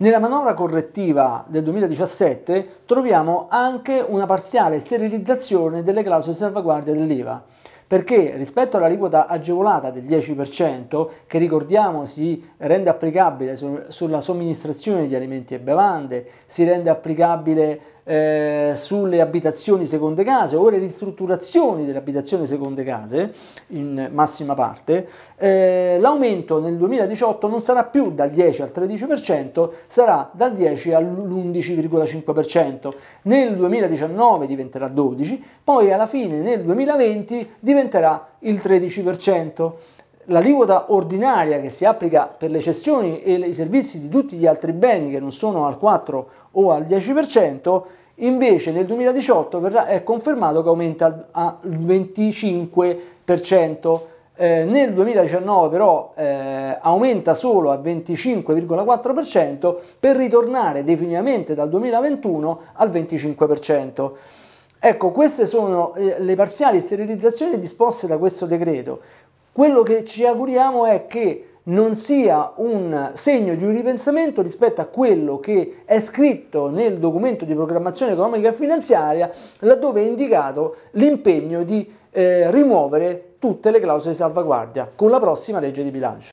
Nella manovra correttiva del 2017 troviamo anche una parziale sterilizzazione delle clausole salvaguardia dell'IVA perché rispetto all'aliquota agevolata del 10%, che ricordiamo si rende applicabile sulla somministrazione di alimenti e bevande, si rende applicabile eh, sulle abitazioni seconde case o le ristrutturazioni delle abitazioni seconde case in massima parte, eh, l'aumento nel 2018 non sarà più dal 10 al 13%, sarà dal 10 all'11,5%. Nel 2019 diventerà 12, poi alla fine nel 2020 diventerà il 13% l'aliquota ordinaria che si applica per le cessioni e i servizi di tutti gli altri beni che non sono al 4 o al 10%, invece nel 2018 verrà, è confermato che aumenta al 25%. Eh, nel 2019 però eh, aumenta solo al 25,4% per ritornare definitivamente dal 2021 al 25%. Ecco, queste sono eh, le parziali sterilizzazioni disposte da questo decreto. Quello che ci auguriamo è che non sia un segno di un ripensamento rispetto a quello che è scritto nel documento di programmazione economica e finanziaria, laddove è indicato l'impegno di eh, rimuovere tutte le clausole di salvaguardia con la prossima legge di bilancio.